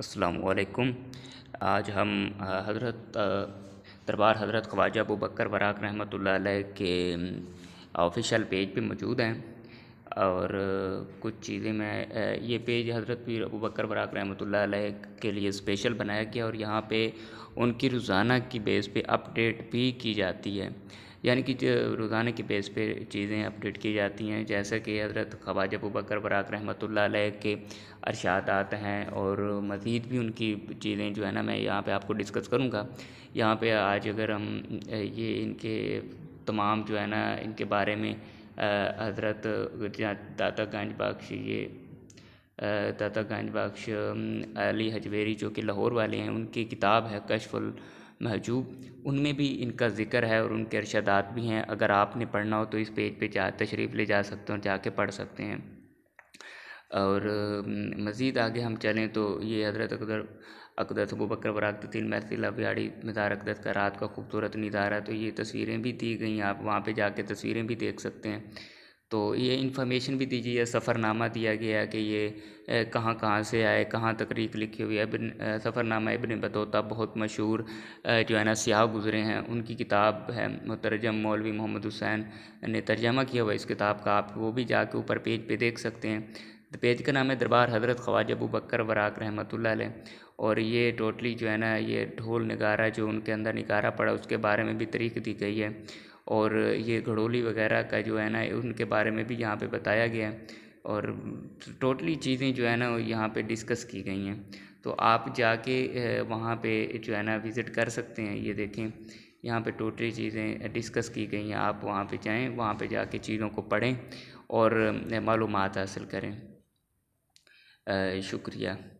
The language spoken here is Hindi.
असलकुम आज हम हज़रत दरबार हज़रत ख्वाजा अबू बकर बराक रहमत के ऑफिशियल पेज पे मौजूद हैं और कुछ चीज़ें मैं ये पेज हज़रत पीर अबू बकर बराक रहमत के लिए स्पेशल बनाया गया और यहाँ पे उनकी रोज़ाना की बेस पे अपडेट भी की जाती है यानी कि रोज़ाना के बेस पे चीज़ें अपडेट की जाती हैं जैसा कि हज़रत अबू बकर बराक रहमत अलैह के अरशादात हैं और मज़ीद भी उनकी चीज़ें जो है ना मैं यहाँ पे आपको डिस्कस करूँगा यहाँ पे आज अगर हम ये इनके तमाम जो है ना इनके बारे में हज़रत दाता गंज बख्श ये दाता गंज बख्श अली हजवेरी जो कि लाहौर वाले हैं उनकी किताब है कशफुल महजूब उनमें भी इनका ज़िक्र है और उनके अरशदात भी हैं अगर आपने पढ़ना हो तो इस पेज पे जा तशरीफ़ ले जा सकते हैं और जाके पढ़ सकते हैं और मज़ीद आगे हम चलें तो ये हज़रत अकदर अकदत अबू बकर वराकतिन महसिला अबियाड़ी मज़ार अकदत का रात का खूबसूरत नज़ारा तो ये तस्वीरें भी दी गई हैं आप वहाँ पे जाके तस्वीरें भी देख सकते हैं तो ये इन्फॉर्मेशन भी दीजिए सफ़रनामा दिया गया कि ये कहाँ कहाँ से आए कहाँ तकरीक लिखी हुई है इबन सफ़रनामा इबन बतौता बहुत मशहूर जो है ना सियाह गुज़रे हैं उनकी किताब है मुतरजम मौलवी मोहम्मद हुसैन ने तर्जमा किया हुआ इस किताब का आप वो भी जाके ऊपर पेज पे देख सकते हैं पेज का नाम है दरबार हज़रत ख्वाज अबू बकर वराक रहमतुल्लाह और ये टोटली जो है ना ये ढोल नगारा जो उनके अंदर निकारा पड़ा उसके बारे में भी तरीक दी गई है और ये घड़ोली वगैरह का जो है ना उनके बारे में भी यहाँ पे बताया गया है और टोटली चीज़ें जो है ना यहाँ पे डिस्कस की गई हैं तो आप जाके वहाँ पे जो है ना विज़िट कर सकते हैं ये देखें यहाँ पे टोटली चीज़ें डिस्कस की गई हैं आप वहाँ पे जाएं वहाँ पे जाके चीज़ों को पढ़ें और मालूम हासिल करें शुक्रिया